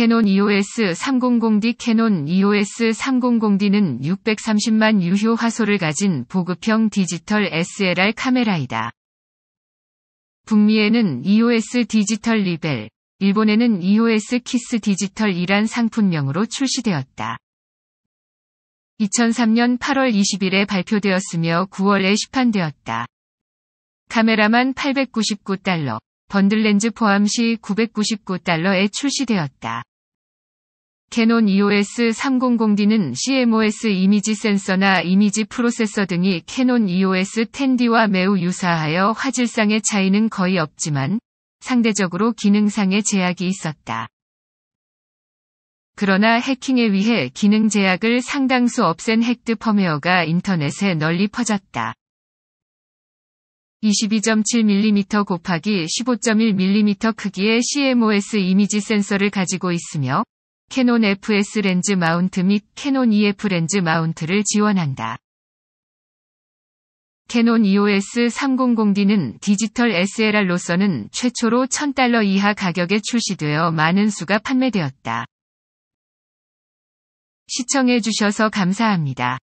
캐논 EOS 300D 캐논 EOS 300D는 630만 유효 화소를 가진 보급형 디지털 SLR 카메라이다. 북미에는 EOS 디지털 리벨, 일본에는 EOS 키스 디지털이란 상품명으로 출시되었다. 2003년 8월 20일에 발표되었으며 9월에 시판되었다. 카메라만 899달러, 번들렌즈 포함 시 999달러에 출시되었다. 캐논 EOS 300D는 CMOS 이미지 센서나 이미지 프로세서 등이 캐논 EOS 10D와 매우 유사하여 화질상의 차이는 거의 없지만 상대적으로 기능상의 제약이 있었다. 그러나 해킹에 의해 기능 제약을 상당수 없앤 핵드 펌웨어가 인터넷에 널리 퍼졌다. 22.7mm 곱하기 15.1mm 크기의 CMOS 이미지 센서를 가지고 있으며 캐논 FS 렌즈 마운트 및 캐논 EF 렌즈 마운트를 지원한다. 캐논 EOS 300D는 디지털 SLR로서는 최초로 1000달러 이하 가격에 출시되어 많은 수가 판매되었다. 시청해주셔서 감사합니다.